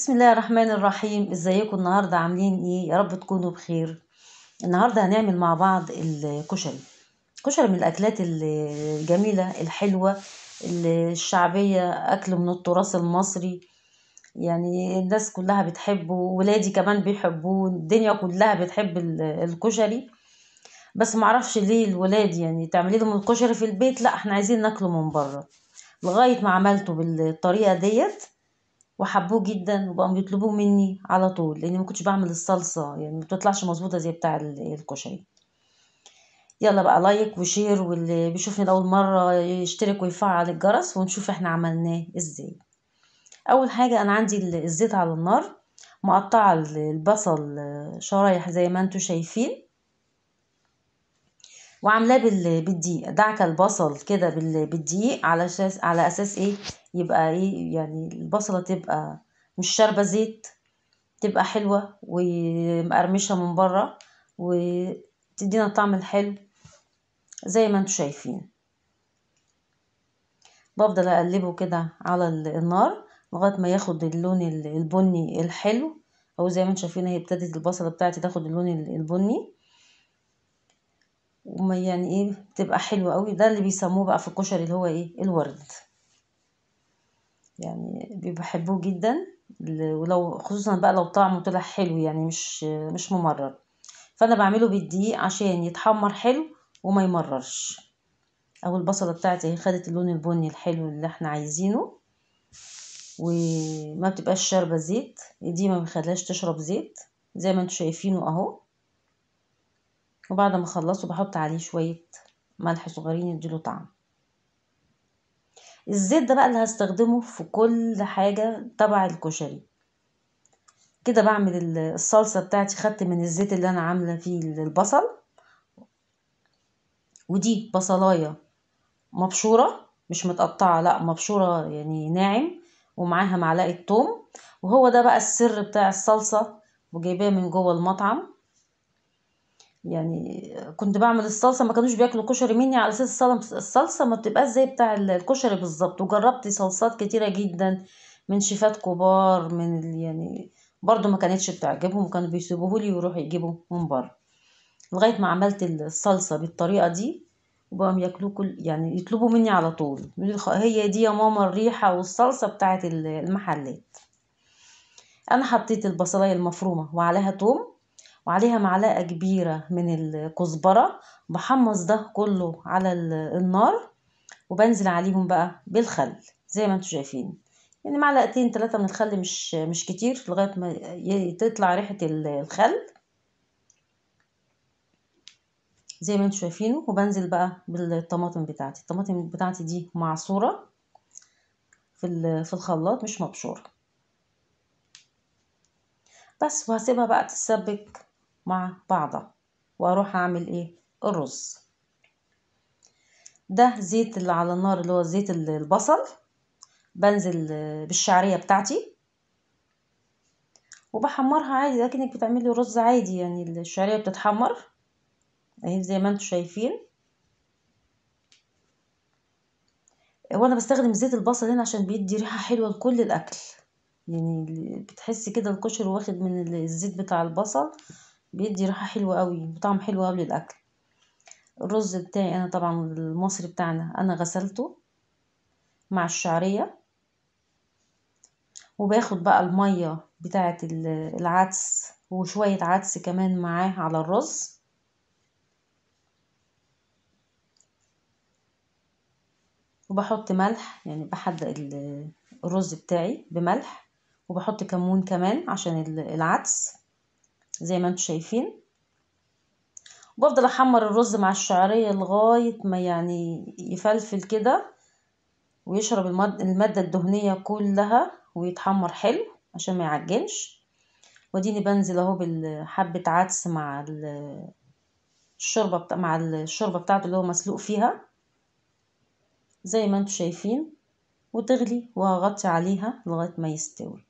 بسم الله الرحمن الرحيم ازيكم النهارده عاملين ايه يا رب تكونوا بخير النهارده هنعمل مع بعض الكشري الكشري من الاكلات الجميله الحلوه الشعبيه اكل من التراث المصري يعني الناس كلها بتحبه ولادي كمان بيحبوه الدنيا كلها بتحب الكشري بس معرفش ليه الولاد يعني تعملي لهم الكشري في البيت لا احنا عايزين ناكله من بره لغايه ما عملته بالطريقه ديت وحبوه جدا وبقوا بيطلبوه مني على طول لاني ما كنتش بعمل الصلصه يعني ما بتطلعش مظبوطه زي بتاع الكشري يلا بقى لايك وشير واللي بيشوفني لاول مره يشترك ويفعل الجرس ونشوف احنا عملناه ازاي اول حاجه انا عندي الزيت على النار مقطعه البصل آه، شرايح زي ما انتم شايفين وعاملاه بالدقيق دعكه البصل كده بالدقيق على اساس على اساس ايه يبقى ايه يعني البصلة تبقى مش شاربة زيت تبقى حلوة ومقرمشة من بره وتدينا الطعم الحلو زي ما انتوا شايفين بفضل اقلبه كده على النار لغايه ما ياخد اللون البني الحلو او زي ما انتم شايفين هي ابتدت البصله بتاعتي تاخد اللون البني وما يعني ايه بتبقى حلوه قوي ده اللي بيسموه بقى في الكشري اللي هو ايه الورد يعني بيحبوه جدا ولو خصوصا بقى لو طعمه طلع حلو يعني مش مش ممرر فانا بعمله بالدقيق عشان يتحمر حلو وما يمررش او البصله بتاعتي اهي خدت اللون البني الحلو اللي احنا عايزينه وما بتبقاش شاربه زيت دي ما بخليهاش تشرب زيت زي ما انتم شايفينه اهو وبعد ما اخلصه بحط عليه شويه ملح صغيرين يديله طعم الزيت ده بقى اللي هستخدمه في كل حاجة تبع الكشري كده بعمل الصلصة بتاعتي خدت من الزيت اللي انا عاملة فيه البصل ودي بصلاية مبشورة مش متقطعة لا مبشورة يعني ناعم ومعاها معلقة توم وهو ده بقى السر بتاع الصلصة وجايباه من جوه المطعم يعني كنت بعمل الصلصه ما كانوش بياكلوا كشري مني على اساس الصلصه ما بتبقاش زي بتاع الكشري بالظبط وجربت صلصات كتيره جدا من شيفات كبار من يعني برضو ما كانتش بتعجبهم وكانوا بيسيبوهولي ويروحوا يجيبوا من بره لغايه ما عملت الصلصه بالطريقه دي وبقوا ياكلوا كل يعني يطلبوا مني على طول هي دي يا ماما الريحه والصلصه بتاعه المحلات انا حطيت البصلايه المفرومه وعليها توم وعليها معلقة كبيرة من الكزبرة بحمص ده كله على النار وبنزل عليهم بقى بالخل زي ما انتوا شايفين يعني معلقتين ثلاثة من الخل مش مش كتير لغاية ما تطلع ريحة الخل زي ما انتوا شايفينه وبنزل بقى بالطماطم بتاعتي الطماطم بتاعتي دي معصورة في في الخلاط مش مبشوره بس وهسيبها بقى تتسبك مع بعضها واروح اعمل ايه الرز ده زيت اللي على النار اللي هو زيت البصل بنزل بالشعريه بتاعتي وبحمرها عادي لكنك بتعملي رز عادي يعني الشعريه بتتحمر اهي زي ما انتم شايفين وانا بستخدم زيت البصل هنا عشان بيدي ريحه حلوه لكل الاكل يعني بتحسي كده القشر واخد من الزيت بتاع البصل بيدي ريحة حلوة قوي وطعم حلو قوي للأكل الرز بتاعي أنا طبعا المصري بتاعنا أنا غسلته مع الشعرية وباخد بقى المية بتاعة العدس وشوية عدس كمان معاه على الرز وبحط ملح يعني بحدق الرز بتاعي بملح وبحط كمون كمان عشان العدس زي ما انتوا شايفين وبفضل احمر الرز مع الشعرية لغاية ما يعني يفلفل كده ويشرب المادة الدهنية كلها ويتحمر حلو عشان ما يعجنش واديني بنزل اهو بحبة عدس مع الشوربة بتا... مع الشوربة بتاعته اللي هو مسلوق فيها زي ما انتوا شايفين وتغلي وهغطي عليها لغاية ما يستوي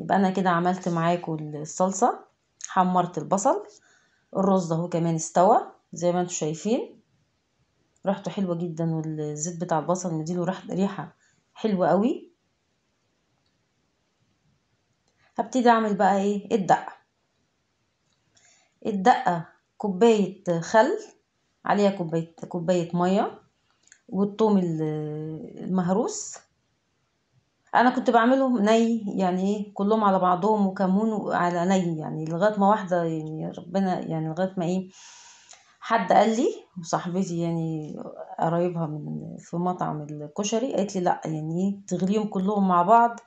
يبقى انا كده عملت معاكم الصلصة حمرت البصل الرز اهو كمان استوى زي ما انتوا شايفين ريحته حلوة جدا والزيت بتاع البصل مديله ريحة حلوة قوي هبتدي اعمل بقى ايه الدقة الدقة كوباية خل عليها كوباية كوباية مية والثوم المهروس انا كنت بعملهم ني يعني ايه كلهم على بعضهم وكمون على ني يعني لغايه ما واحده يعني ربنا يعني لغايه ما ايه حد قال لي وصاحبتي يعني قرايبها من في مطعم الكشري قالت لي لا يعني ايه تغليهم كلهم مع بعض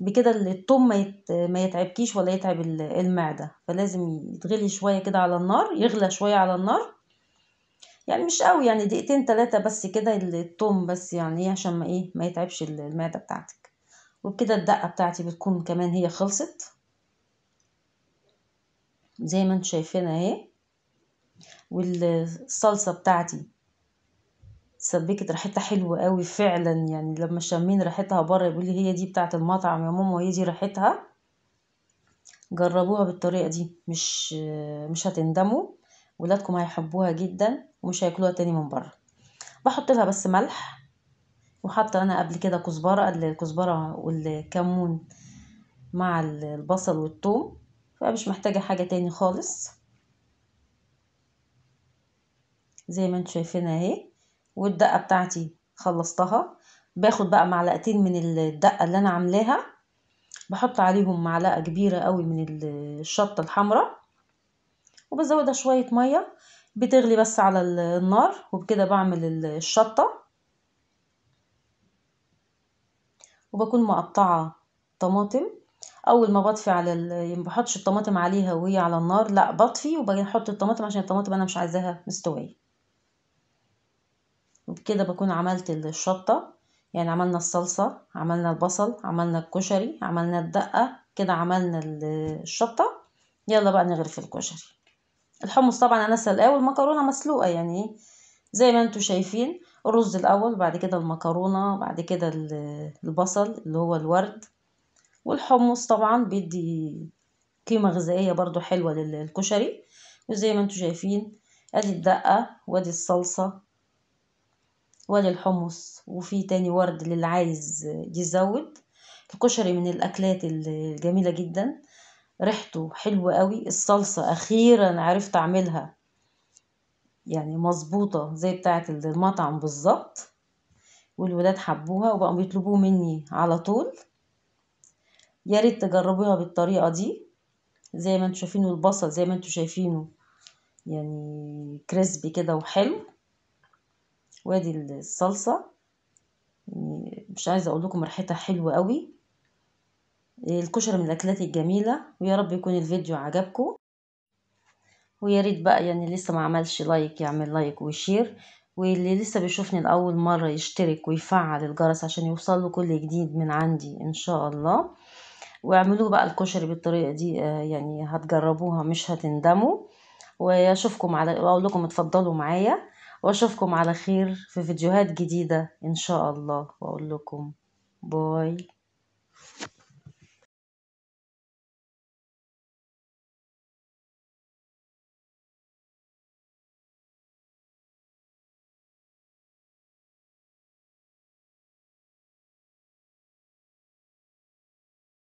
بكده الثوم ما يتعبكيش ولا يتعب المعده فلازم يتغلي شويه كده على النار يغلى شويه على النار يعني مش قوي يعني دقيقتين ثلاثه بس كده الثوم بس يعني إيه، عشان ما ايه ما يتعبش المعده بتاعتك وبكده الدقة بتاعتي بتكون كمان هي خلصت زي ما انتم شايفين اهي والصلصة بتاعتي سبكت ريحتها حلوة قوي فعلا يعني لما شامين ريحتها بره يقول لي هي دي بتاعة المطعم يا ماما هي دي ريحتها جربوها بالطريقة دي مش مش هتندموا ولادكم هيحبوها جدا ومش هياكلوها تاني من بره بحط لها بس ملح وحاطة انا قبل كده كزبرة الكزبرة والكمون مع البصل والثوم فمش محتاجة حاجة تاني خالص زي ما انتوا شايفين اهي والدقة بتاعتي خلصتها باخد بقى معلقتين من الدقة اللي انا عاملاها بحط عليهم معلقة كبيرة قوي من الشطة الحمراء وبزودها شوية مية بتغلي بس على النار وبكده بعمل الشطة وبكون مقطعة طماطم اول ما بطفي على ال... ما يعني بحطش الطماطم عليها وهي على النار لا بطفي وبحط الطماطم عشان الطماطم انا مش عايزاها مستويه وبكده بكون عملت الشطه يعني عملنا الصلصه عملنا البصل عملنا الكشري عملنا الدقه كده عملنا الشطه يلا بقى نغرف الكشري الحمص طبعا انا سلقاه والمكرونه مسلوقه يعني إيه؟ زي ما انتوا شايفين الرز الاول بعد كده المكرونه بعد كده البصل اللي هو الورد والحمص طبعا بيدي قيمه غذائيه برضو حلوه للكشري وزي ما انتوا شايفين ادي الدقه وادي الصلصه وادي الحمص وفي تاني ورد للي عايز يزود الكشري من الاكلات الجميله جدا ريحته حلوه قوي الصلصه اخيرا عرفت اعملها يعني مظبوطة زي بتاعة المطعم بالظبط والولاد حبوها وبقوا بيطلبوه مني على طول يا ريت تجربوها بالطريقة دي زي ما انتوا شايفين البصل زي ما انتوا شايفينه يعني كريسبي كده وحلو وادي الصلصة يعني مش عايزة اقول لكم ريحتها حلوة قوي الكشري من الاكلات الجميلة ويا رب يكون الفيديو عجبكم ويا ريت بقى يعني اللي لسه ما عملش لايك يعمل لايك ويشير واللي لسه بيشوفني لأول مرة يشترك ويفعل الجرس عشان يوصله كل جديد من عندي إن شاء الله واعملوه بقى الكشري بالطريقة دي آه، يعني هتجربوها مش هتندموا واشوفكم على واقول لكم اتفضلوا معايا واشوفكم على خير في فيديوهات جديدة ان شاء الله واقول لكم باي